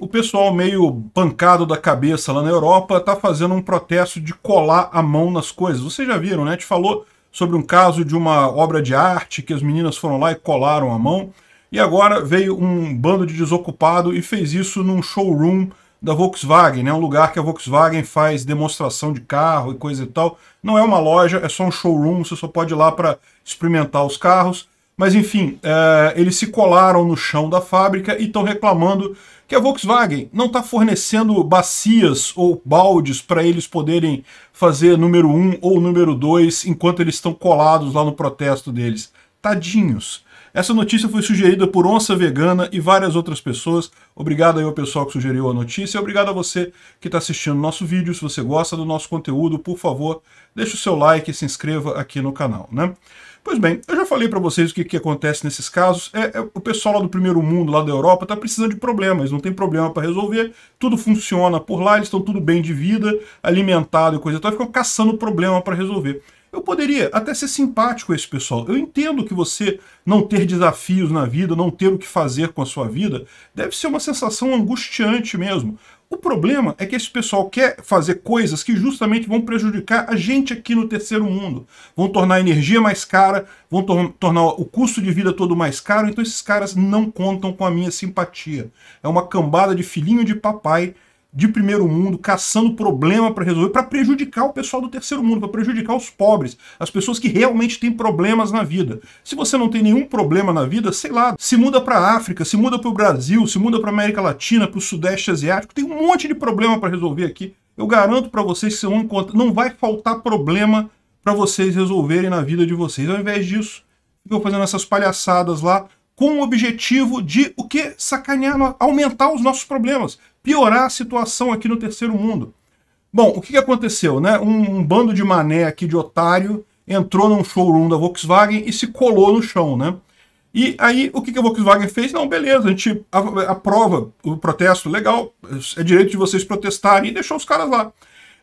o pessoal meio pancado da cabeça lá na Europa está fazendo um protesto de colar a mão nas coisas. Vocês já viram, né? A gente falou sobre um caso de uma obra de arte que as meninas foram lá e colaram a mão. E agora veio um bando de desocupado e fez isso num showroom da Volkswagen, né? um lugar que a Volkswagen faz demonstração de carro e coisa e tal. Não é uma loja, é só um showroom, você só pode ir lá para experimentar os carros. Mas enfim, é, eles se colaram no chão da fábrica e estão reclamando que a Volkswagen não está fornecendo bacias ou baldes para eles poderem fazer número 1 um ou número 2 enquanto eles estão colados lá no protesto deles. Tadinhos. Essa notícia foi sugerida por Onça Vegana e várias outras pessoas. Obrigado aí ao pessoal que sugeriu a notícia. Obrigado a você que está assistindo nosso vídeo. Se você gosta do nosso conteúdo, por favor, deixe o seu like e se inscreva aqui no canal. Né? Pois bem, eu já falei para vocês o que, que acontece nesses casos. É, é, o pessoal lá do primeiro mundo, lá da Europa, está precisando de problemas, não tem problema para resolver, tudo funciona por lá, eles estão tudo bem de vida, alimentado e coisa e tal, ficam caçando problema para resolver. Eu poderia até ser simpático a esse pessoal. Eu entendo que você não ter desafios na vida, não ter o que fazer com a sua vida, deve ser uma sensação angustiante mesmo. O problema é que esse pessoal quer fazer coisas que justamente vão prejudicar a gente aqui no terceiro mundo. Vão tornar a energia mais cara, vão tor tornar o custo de vida todo mais caro, então esses caras não contam com a minha simpatia. É uma cambada de filhinho de papai de primeiro mundo, caçando problema para resolver, para prejudicar o pessoal do terceiro mundo, para prejudicar os pobres, as pessoas que realmente têm problemas na vida. Se você não tem nenhum problema na vida, sei lá, se muda para a África, se muda para o Brasil, se muda para a América Latina, para o Sudeste Asiático, tem um monte de problema para resolver aqui. Eu garanto para vocês que vocês não vai faltar problema para vocês resolverem na vida de vocês. Ao invés disso, ficam fazendo essas palhaçadas lá, com o objetivo de o que? Sacanear, aumentar os nossos problemas piorar a situação aqui no terceiro mundo. Bom, o que aconteceu? Né? Um, um, bando de mané aqui de otário entrou num showroom da Volkswagen e se colou no chão, né? E aí, o que a Volkswagen fez? Não, beleza, a gente aprova o protesto, legal, é direito de vocês protestarem e deixou os caras lá.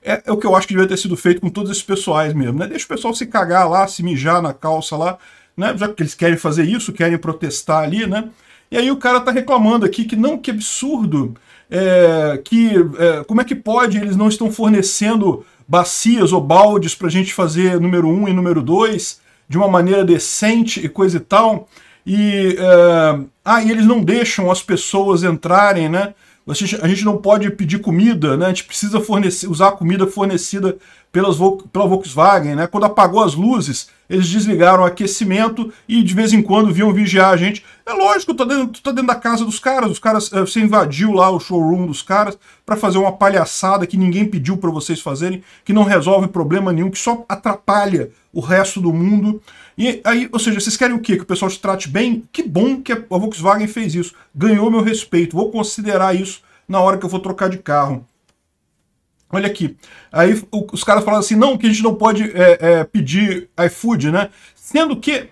É, é o que eu acho que devia ter sido feito com todos esses pessoais mesmo, né? Deixa o pessoal se cagar lá, se mijar na calça lá, né? Já que eles querem fazer isso, querem protestar ali, né? E aí o cara tá reclamando aqui que não, que absurdo, é, que é, como é que pode, eles não estão fornecendo bacias ou baldes para a gente fazer número um e número dois de uma maneira decente e coisa e tal. E, é, ah, e eles não deixam as pessoas entrarem, né? A gente, a gente não pode pedir comida, né? A gente precisa fornecer, usar comida fornecida pelas, pela Volkswagen, né? Quando apagou as luzes, eles desligaram o aquecimento e de vez em quando vinham vigiar a gente. É lógico, tu tá dentro, tá dentro da casa dos caras, os caras, eh, você invadiu lá o showroom dos caras para fazer uma palhaçada que ninguém pediu para vocês fazerem, que não resolve problema nenhum, que só atrapalha o resto do mundo. E aí, ou seja, vocês querem o quê? Que o pessoal te trate bem? Que bom que a Volkswagen fez isso. Ganhou meu respeito. Vou considerar isso na hora que eu vou trocar de carro. Olha aqui. Aí os caras falaram assim, não, que a gente não pode é, é, pedir iFood, né? Sendo que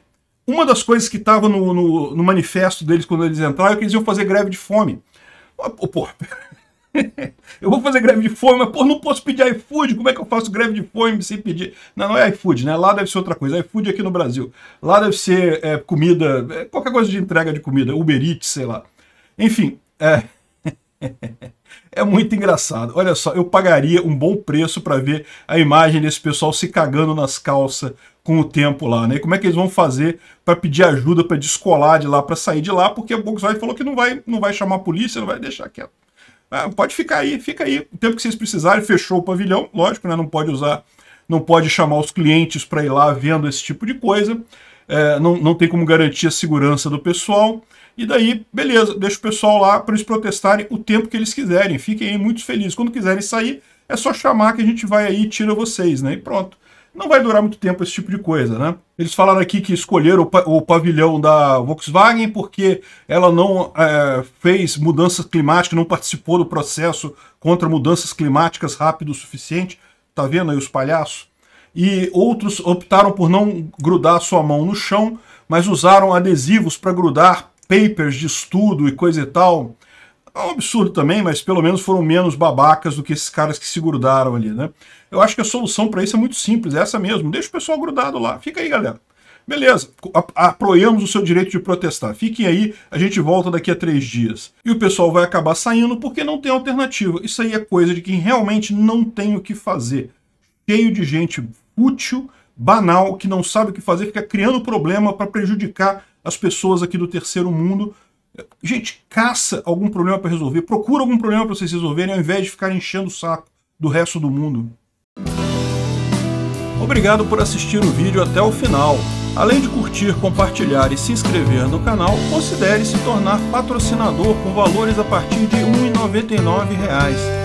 uma das coisas que estava no, no, no, manifesto deles quando eles entraram é que eles iam fazer greve de fome. Pô, pô, eu vou fazer greve de fome, mas pô, não posso pedir iFood, como é que eu faço greve de fome sem pedir? Não, não é iFood, né? Lá deve ser outra coisa, iFood aqui no Brasil. Lá deve ser é, comida, é, qualquer coisa de entrega de comida, Uber Eats, sei lá. Enfim, é... é muito engraçado. Olha só, eu pagaria um bom preço para ver a imagem desse pessoal se cagando nas calças com o tempo lá, né? Como é que eles vão fazer para pedir ajuda, para descolar de lá, para sair de lá, porque a Volkswagen falou que não vai, não vai chamar a polícia, não vai deixar quieto. Ah, pode ficar aí, fica aí. O tempo que vocês precisarem, fechou o pavilhão, lógico, né? Não pode usar, não pode chamar os clientes para ir lá vendo esse tipo de coisa é, não, não tem como garantir a segurança do pessoal. E daí, beleza, deixa o pessoal lá para eles protestarem o tempo que eles quiserem. Fiquem aí muito felizes. Quando quiserem sair, é só chamar que a gente vai aí e tira vocês, né? E pronto. Não vai durar muito tempo esse tipo de coisa, né? Eles falaram aqui que escolheram o pavilhão da Volkswagen porque ela não é, fez mudanças climáticas, não participou do processo contra mudanças climáticas rápido o suficiente. Tá vendo aí os palhaços? e outros optaram por não grudar sua mão no chão, mas usaram adesivos para grudar papers de estudo e coisa e tal. É um absurdo também, mas pelo menos foram menos babacas do que esses caras que se grudaram ali, né? Eu acho que a solução para isso é muito simples, é essa mesmo. Deixa o pessoal grudado lá. Fica aí, galera. Beleza, apoiamos o seu direito de protestar. Fiquem aí, a gente volta daqui a três dias. E o pessoal vai acabar saindo porque não tem alternativa. Isso aí é coisa de quem realmente não tem o que fazer. Cheio de gente fútil, banal, que não sabe o que fazer, fica criando problema para prejudicar as pessoas aqui do terceiro mundo. Gente, caça algum problema para resolver, procura algum problema para vocês resolverem ao invés de ficar enchendo o saco do resto do mundo. Obrigado por assistir o vídeo até o final. Além de curtir, compartilhar e se inscrever no canal, considere se tornar patrocinador com valores a partir de R$ 1,99